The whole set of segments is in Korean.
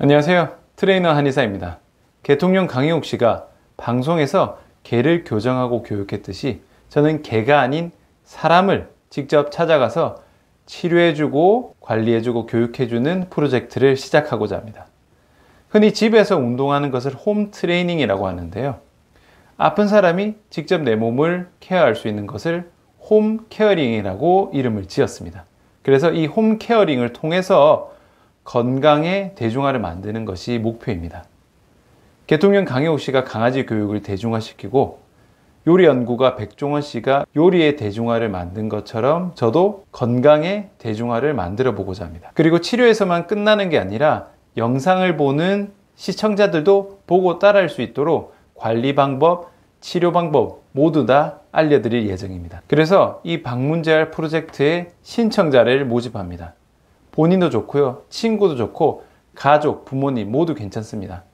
안녕하세요. 트레이너 한의사입니다. 대통령 강희욱 씨가 방송에서 개를 교정하고 교육했듯이 저는 개가 아닌 사람을 직접 찾아가서 치료해주고 관리해주고 교육해주는 프로젝트를 시작하고자 합니다. 흔히 집에서 운동하는 것을 홈 트레이닝이라고 하는데요. 아픈 사람이 직접 내 몸을 케어할 수 있는 것을 홈 케어링이라고 이름을 지었습니다. 그래서 이 홈 케어링을 통해서 건강의 대중화를 만드는 것이 목표입니다. 개통령 강혜옥 씨가 강아지 교육을 대중화시키고 요리 연구가 백종원 씨가 요리의 대중화를 만든 것처럼 저도 건강의 대중화를 만들어 보고자 합니다. 그리고 치료에서만 끝나는 게 아니라 영상을 보는 시청자들도 보고 따라할 수 있도록 관리 방법, 치료 방법 모두 다 알려드릴 예정입니다. 그래서 이 방문제알 프로젝트에 신청자를 모집합니다. 본인도 좋고요. 친구도 좋고 가족, 부모님 모두 괜찮습니다.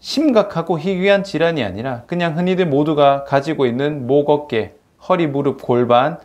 심각하고 희귀한 질환이 아니라 그냥 흔히들 모두가 가지고 있는 목, 어깨, 허리, 무릎, 골반,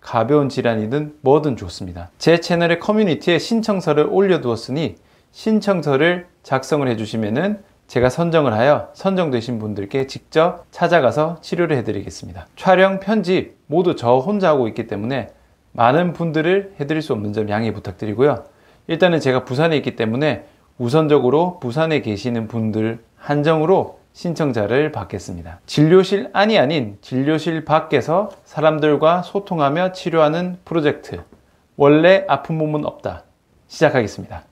가벼운 질환이든 뭐든 좋습니다. 제 채널의 커뮤니티에 신청서를 올려두었으니 신청서를 작성을 해주시면은 제가 선정을 하여 선정되신 분들께 직접 찾아가서 치료를 해드리겠습니다. 촬영, 편집 모두 저 혼자 하고 있기 때문에 많은 분들을 해드릴 수 없는 점 양해 부탁드리고요. 일단은 제가 부산에 있기 때문에 우선적으로 부산에 계시는 분들 한정으로 신청자를 받겠습니다. 진료실 안이 아닌 진료실 밖에서 사람들과 소통하며 치료하는 프로젝트 원래 아픈 몸은 없다 시작하겠습니다.